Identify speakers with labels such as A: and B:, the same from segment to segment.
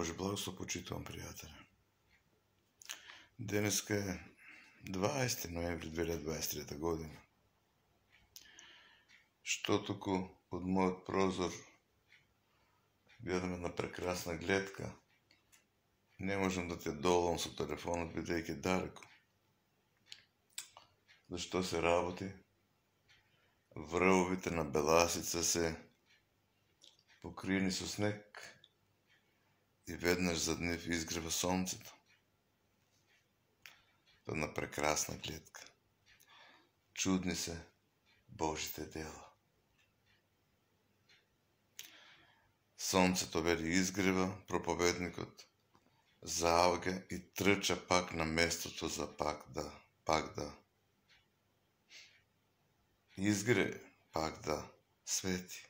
A: Боже, благослопочитувам, приятеля. Денеска е 20. ноември 2023 година. Що тук под моят прозор гледаме на прекрасна гледка, не можем да те долам с телефона бидейки далеко. Защо се работи? Връвовите на Беласица се покрини с снег, и веднъж за днев изгрева слънцето. Една прекрасна гледка. Чудни се Божите дела. Слънцето вече изгрева проповедникът, залга и тръча пак на местото за пак да, пак да. Изгре, пак да, свети.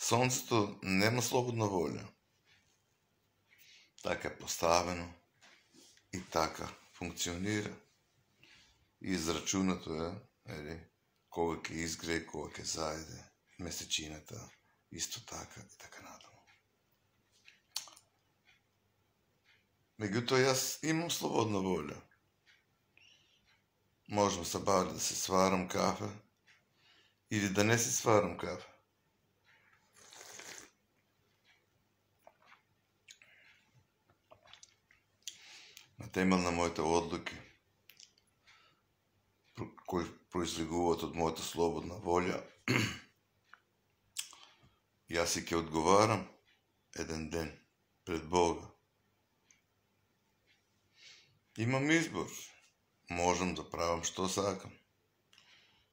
A: Слънцето нема слободна воля. Така е поставено и така функционира. И израчунато нали, е, ели, кога ке изгрее, кога ке заеде, месечината, истотака и така натаму. Меѓутоа, јас имам слободна воля. Можам сабар да се сварам кафе или да не се сварам кафе. на тема на моите одлуки, кои произлегуват от моята слободна и аз си ке одговарам еден ден пред Бога. Имам избор. Можам да правам што сакам.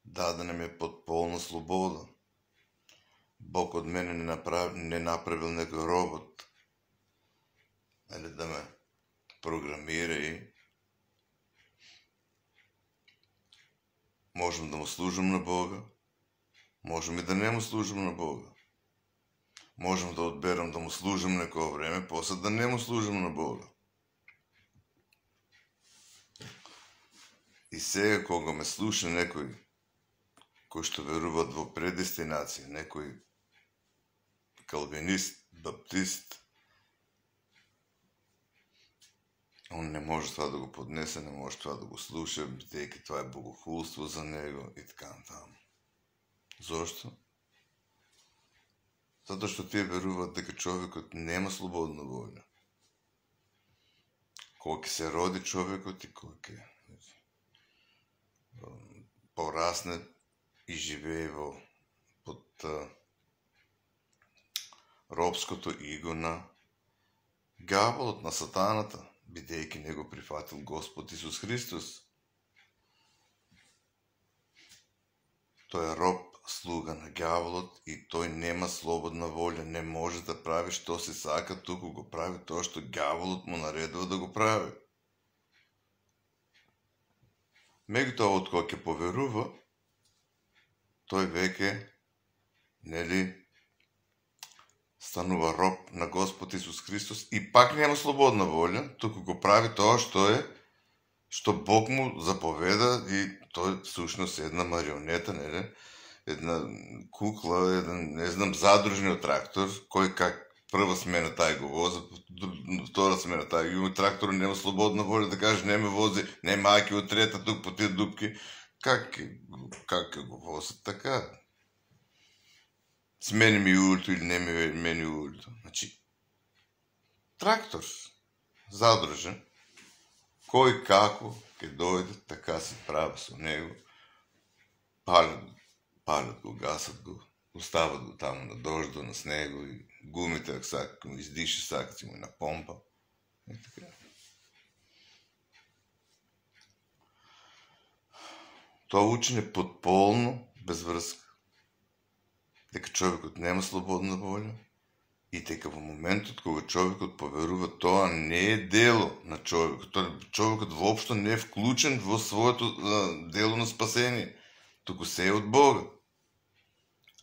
A: Дадена ми е под полна слобода. Бог од мене не, направ... не направил некој робот. Или нали, да ме програмирай. Можем да му служим на Бога, можем и да не му служим на Бога. Можем да отберам да му служим некое време, после да не му служим на Бога. И сега, кога ме слуша некои, кои што верува во предестинација, некои калвинист, баптист, Он не може това да го поднесе, не може това да го слуша, бидейки това е богохулство за него и така нататък. Защо? Зато, що те веруват дека човекот нема свободна воля, Колки се роди човекот и колки е. порасне и живее во под робското иго на гаволот на сатаната – бидејќи него прифатил Господ Исус Христос. Тој е роб, слуга на гјаволот и тој нема слободна воля, не може да прави што се сака, туку го прави тоа што гјаволот му наредува да го прави. Меѓутоа, од кој ќе поверува, тој веќе, нели, станува роб на Господ Исус Христос и пак няма е свободна воля, тук го прави тоа што е, што Бог му заповеда и той всъщност е една марионета, ли? Една кукла, еден, не знам, задружниот трактор, кој как прва смена тај го вози, втора смена тај го трактор нема е свободна воля да каже не ме вози, не маки от трета тук по тие дупки. Как, как го вози така? Смени ми е улито или не е, мене е улито. Значи, трактор, задружа, кой како ке дойде, така се прави со него. Палят, палят го, гасат го, остават го там на дожда, на снего и гумите, ако му издиша, са, си му помпа. И така. Това учене подполно, без връзка. Дека човекот нема слободна воля и дека во моментот кога човекот поверува тоа не е дело на човекот. Тоа човекот воопшто не е вклучен во своето дело на спасение, туку се е од Бога.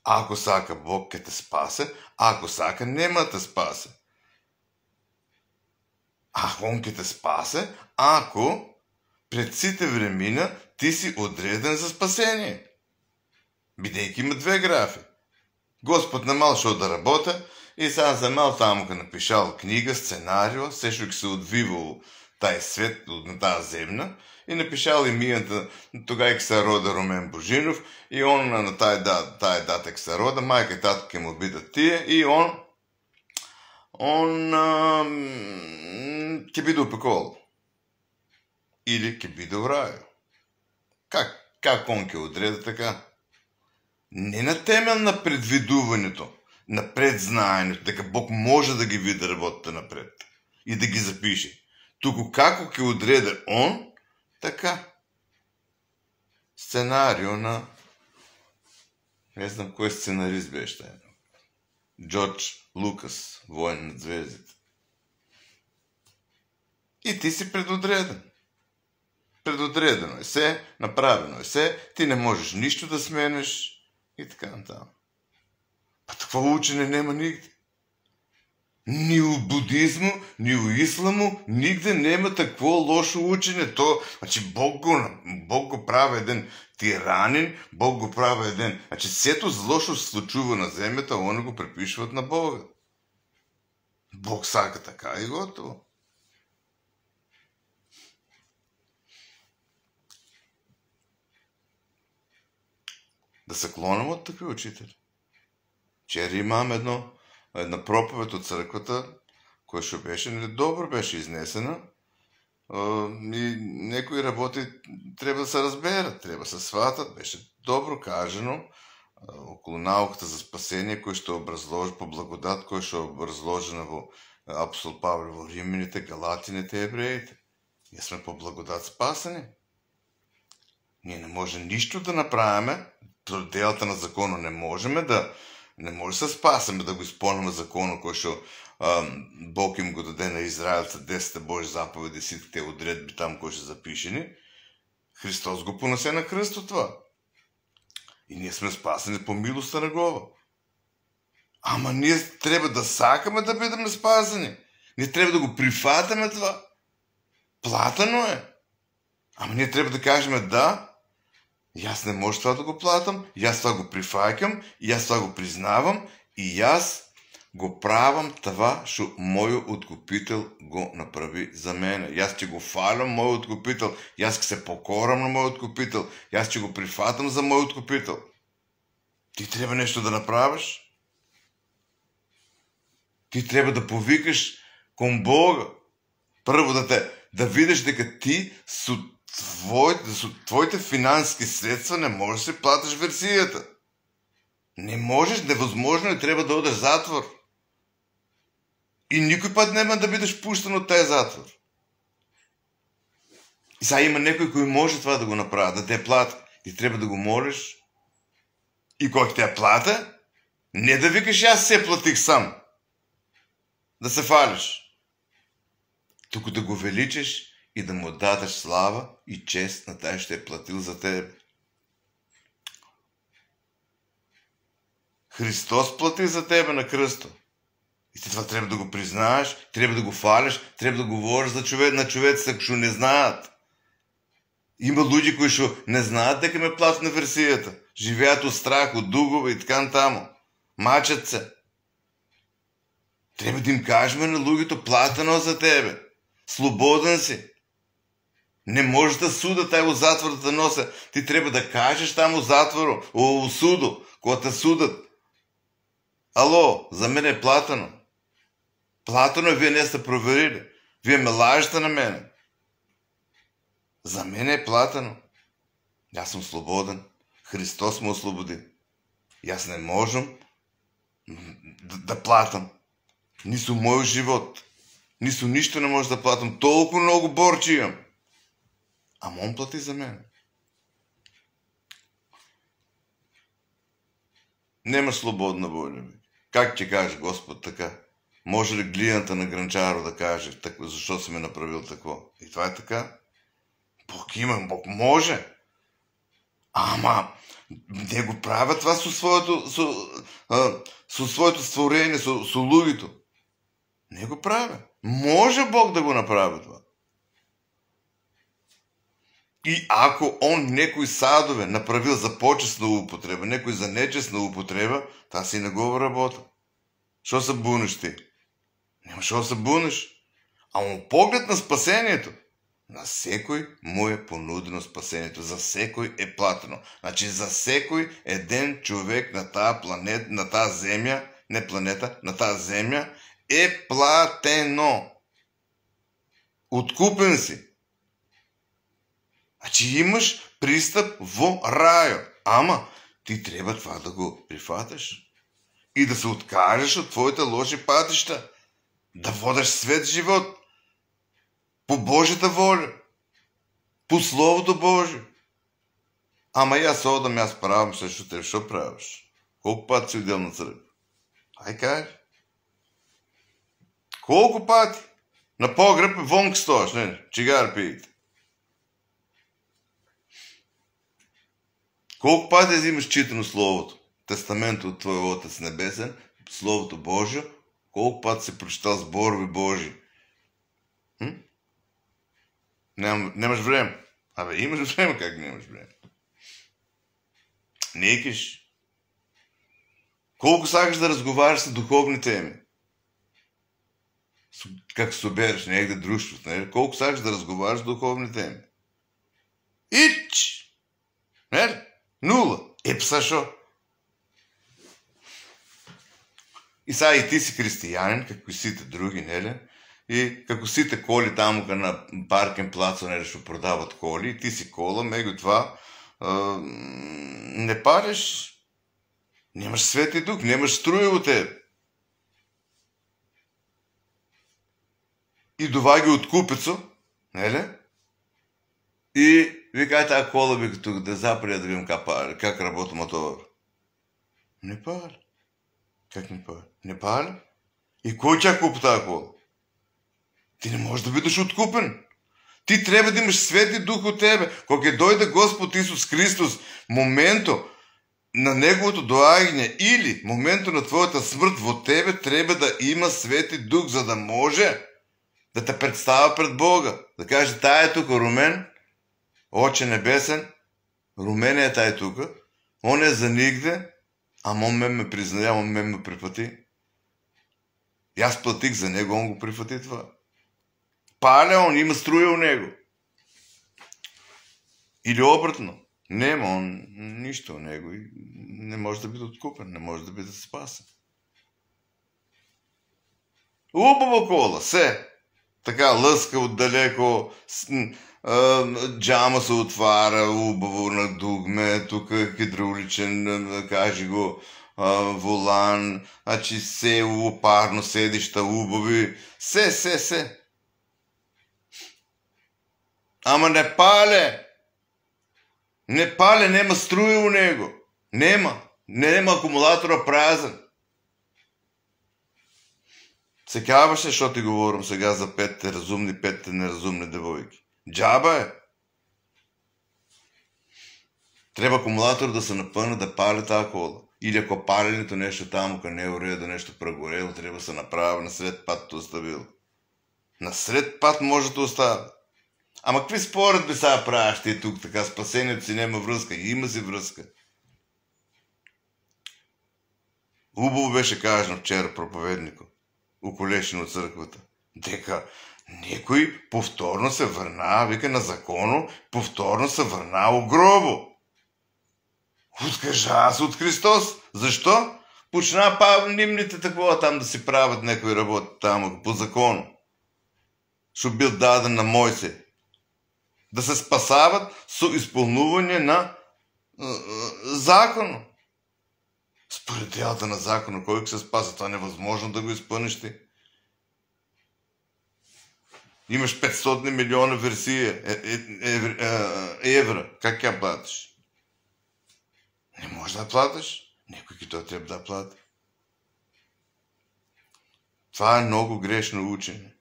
A: Ако сака Бог ке те спасе, ако сака нема те спасе. А он ке те спасе, ако пред сите времена ти си одреден за спасение. Бидејќи има две графи. Господ намал шо да работа и за мал там ка напишал книга, сценарио, все шо се отвивал тази свет на тази земна и напишал имијата тога и се рода Ромен Божинов и он на тази дата, тази дата се рода, майка и татка му бидат тия, и он он а, биде опекол. или ке биде в Как, как он ке отреда така? не на тема на предвидуването, на предзнанието, дека Бог може да ги види работата напред и да ги запише. Тук како ќе одреде он, така. Сценарио на... Не знам кој сценарист беше тај. Джордж Лукас, Воен на звездите. И ти си предодреден. Предодредено е се, направено е се, ти не можеш нищо да сменеш, и така нататък. А такова учене няма нигде. Ни у будизма, ни у исламу, нигде нема такво лошо учене. То, значи Бог го, Бог го прави един тиранин, Бог го прави един. Значи всето зло, що се случва на земята, они го препишват на Бога. Бог сака така и готово. Да се клоним от такива учители. Вчера имам едно, една проповед от църквата, която ще беше, нали, добро беше изнесена. И някои работи трябва да се разберат, трябва да се сватат. Беше добро кажено около науката за спасение, кой ще образложи по благодат, кой ще образложи на апостол Павел в Римените, галатините, евреите. Ние сме по благодат спасени. Ние не може нищо да направим пределата на закона не можем да не може да се спасаме да го изпълним закона, който Бог им го даде на Израелца, 10 Божи заповеди, всичките отредби там, които ще запишени. Христос го понесе на кръст от това. И ние сме спасени по милостта на Гова. Ама ние трябва да сакаме да бъдем спасени. Ние трябва да го прифатаме това. Платано е. Ама ние трябва да кажем да, и аз не може това да го платам, и аз това го прифакам, и аз това го признавам, и аз го правам това, що мой откупител го направи за мене. И аз ти го фалям, мой откупител. И аз се покорам на мой откупител. И аз ти го прифатам за мой откупител. Ти трябва нещо да направиш. Ти трябва да повикаш към Бога. Първо да те, да видиш дека ти твоите, твоите финански средства не можеш да си платиш версията. Не можеш, невъзможно е, трябва да одеш затвор. И никой път няма да бидеш пущен от тази затвор. И сега има някой, който може това да го направи, да те плати. Ти трябва да го молиш. И кой те плата, не да викаш, аз се платих сам. Да се фалиш. Тук да го величиш и да му дадеш слава и чест на тази ще е платил за теб. Христос плати за тебе на кръсто. И ти това трябва да го признаеш, трябва да го фалиш, трябва да говориш за човек, на човеците, ако не знаят. Има люди, които не знаят дека ме плат на версията. Живеят от страх, от дугове и така натаму. Мачат се. Трябва да им кажем на лугито платено за тебе. Слободен си. Не може да суда тая у затвора да носа. Ти трябва да кажеш там у затвора у, у судо, когато те судат. Ало, за мен е платено. Платено вие не сте проверили. Вие ме лажете на мене. За мен е платено. Аз съм свободен. Христос ме освободи. И аз не можам да, да платам. Нисо моят живот. Нисо нищо не може да платам. Толкова много борчи имам. Ама он плати за мен. Нема свободна воля. Как ти каже Господ така? Може ли глината на гранчаро да каже, так, защо си ме направил тако? И това е така. Бог има, Бог може. Ама, не го правят това със своето, со, а, со своето створение, с улугито. Не го правя. Може Бог да го направи това. И ако он некои садове направил за почесна употреба, некои за нечесна употреба, та си не го работа. Що се буниш ти? Няма що се буниш. А му поглед на спасението. На секой му е понудено спасението. За секой е платено. Значи за секой един човек на тази планета, на тази земя, не планета, на тази земя е платено. Откупен си. Значи имаш пристъп в рая. Ама ти трябва това да го прифаташ и да се откажеш от твоите лоши пътища, да водиш свет живот по Божията воля, по Словото Божие. Ама я содам, аз правам също те, що правиш? Колко пъти си отдел на църква? Ай кай. Колко пъти? На погреб вонк стоиш, не, чигар пиете. Колко да взимаш читано Словото, Тестамент от Твоя Отец Небесен, Словото Божие, колко път се прочита с борби Божи? Ням, нямаш време. Абе, имаш време, как нямаш време? Никиш. Колко сакаш да разговаряш с духовни теми? Как се обереш някъде дружност, не? Е нали? Колко сакаш да разговаряш с духовни теми? Ич! Не? Нали? Нула. Е, псашо. И сега и ти си християнин, како сите други, нели? И како сите коли таму на паркен плацо, нели, што продават коли, и ти си кола, меѓу това не париш, немаш свети дух, немаш струја у теб. И доваѓа од купецо, нели? И вика, ай тази кола, тук да запря да видим как как работи мотор. Не пали. Как не пали? Не пали? И кой тя купи тази кола? Ти не можеш да бидеш откупен. Ти трябва да имаш свети дух от тебе. Кога дойде Господ Исус Христос, моменто на Неговото доагне или моменто на твоята смърт в тебе трябва да има свети дух, за да може да те представя пред Бога. Да каже, тая е тук румен, Оче небесен, Руменијата е тука, он е за нигде, а он ме ме призная, он ме ме препати. И аз платих за него, он го препати това. Паля он, има струя у него. Или обратно. Нема он нищо у него и не може да биде откупен, не може да биде спасен. Убаво кола, се. Така лъска отдалеко, джама се отваря, убаво на дугме, тук е хидравличен, кажи го, а, волан, значи село, е парно седища, убави, се, се, се. Ама не пале! Не пале, нема струя у него. Нема. Нема акумулатора празен. Се каваше, защото ти говорим сега за петте разумни, петте неразумни девойки. Джаба е. Трябва акумулатор да се напълне да пали тази кола. Или ако паленето нещо там, ако не е уреда, нещо прегорело, трябва да се направи насред патто оставило. Насред пат може да остави. Ама какви според би сега правиш ти тук така? Спасението си няма връзка. И има си връзка. Хубаво беше кажено вчера проповеднико, околешен от църквата. Дека никой повторно се върна, вика на закона, повторно се върна гробо. Откажа аз от Христос. Защо? Почина павнимните такова там да си правят някои работи там по закон. Що бил даден на Мойсе. Да се спасават с изпълнуване на е, е, закона. Според делата на закона, който се спаса, това невъзможно да го изпълниш ти. Имаш 500 милиона версии е, е, е, евро. Как я платиш? Не можеш да платиш. Некой ги трябва да плати. Това е много грешно учене.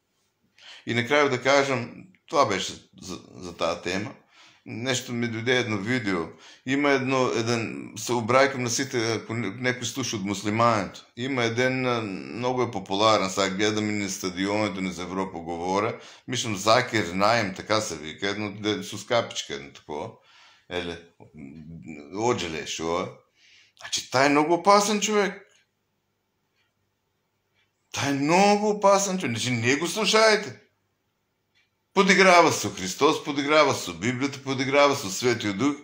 A: И накрая да кажем, това беше за, за тази тема нещо ми дойде едно видео. Има едно, един, се обрайкам на сите, ако някой слуша от муслиманите. Има един, много е популярен, сега гледам и на стадионите на Европа говоря. Мислям, Закир Найм, така се вика, едно с капичка, едно такова. Еле, оджеле, шо е. Значи, тай е много опасен човек. Тай е много опасен човек. Значи, не го слушайте. Подиграва се Христос, подиграва се Библията, подиграва се Светия Дух.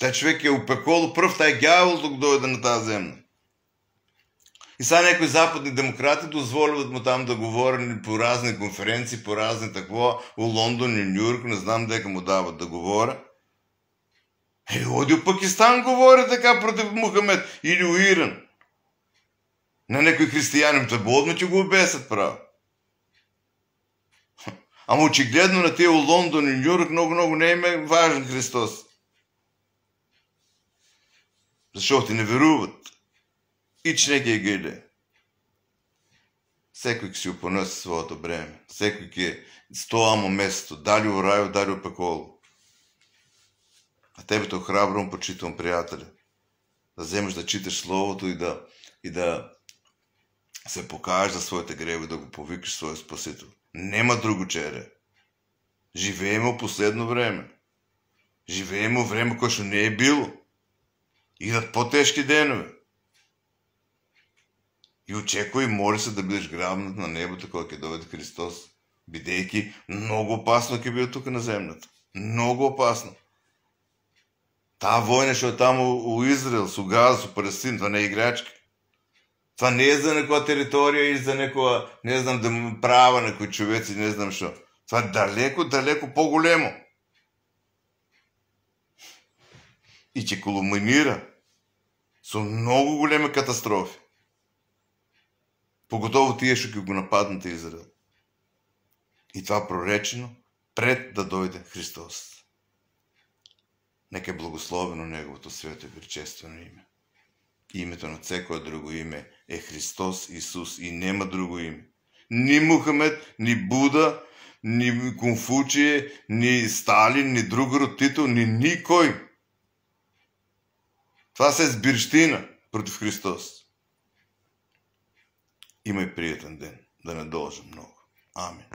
A: Та човек е опеколо пръв, тая гявол, докато дойде на тази земна. И сега някои западни демократи дозволяват му там да говори по разни конференции, по разни такова, у Лондон и Нью-Йорк, не знам дека му дават да говоря. Е, оди в Пакистан говори така против Мухамед или у Иран. На някои християни, те бодно, че го обесят право. Ама очигледно на тия Лондон и Нью-Йорк много-много не им е важен Христос. Защото не веруват. И че не ги е гиле. Всеки си опонесе своето бреме. ги е стоамо место. Дали у райо, дали у пеколо. А тебето храбро му почитам, приятели. Да вземеш да читаш Словото и да, и да се покажеш за своите греве, да го повикаш своя Спасител. Нема друго чере. Живеемо последно време. Живеемо време кое не е било. Идат тежки денове. И очекувај, моли се да бидеш грабнат на небото кога ќе дојде Христос, бидейки много опасно ќе биде тук на земната. много опасно. Та војна што е там у Израел, с Газа, со Палестин, това не е играчка. Това не е за някоя територия и за някоя, не знам, да му права човек човеци, не знам що, Това е далеко, далеко по-големо. И че колуминира са много големи катастрофи. Поготово тие што ќе го нападнат Израел. И това проречено пред да дойде Христос. Нека е благословено Неговото свето и причествено име името на всяко друго име е Христос Исус и няма друго име. Ни Мухамед, ни Буда, ни Конфучие, ни Сталин, ни друг Тито, ни никой. Това се сбирщина против Христос. Имай приятен ден, да не дължа много. Амин.